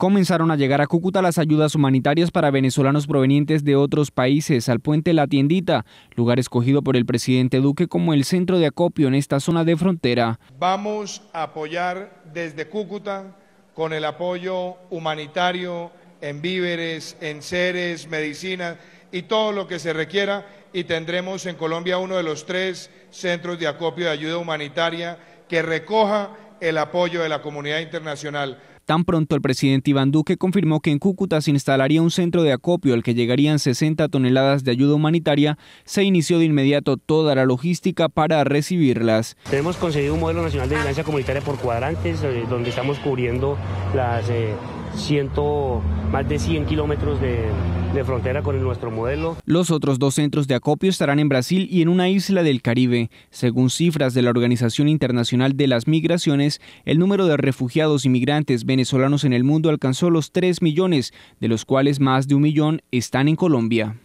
Comenzaron a llegar a Cúcuta las ayudas humanitarias para venezolanos provenientes de otros países al puente La Tiendita, lugar escogido por el presidente Duque como el centro de acopio en esta zona de frontera. Vamos a apoyar desde Cúcuta con el apoyo humanitario en víveres, en seres, medicinas y todo lo que se requiera y tendremos en Colombia uno de los tres centros de acopio de ayuda humanitaria que recoja el apoyo de la comunidad internacional. Tan pronto el presidente Iván Duque confirmó que en Cúcuta se instalaría un centro de acopio al que llegarían 60 toneladas de ayuda humanitaria, se inició de inmediato toda la logística para recibirlas. Tenemos conseguido un modelo nacional de vigilancia comunitaria por cuadrantes, eh, donde estamos cubriendo las eh, más de 100 kilómetros de, de frontera con nuestro modelo. Los otros dos centros de acopio estarán en Brasil y en una isla del Caribe. Según cifras de la Organización Internacional de las Migraciones, el número de refugiados y migrantes venezolanos en el mundo alcanzó los 3 millones, de los cuales más de un millón están en Colombia.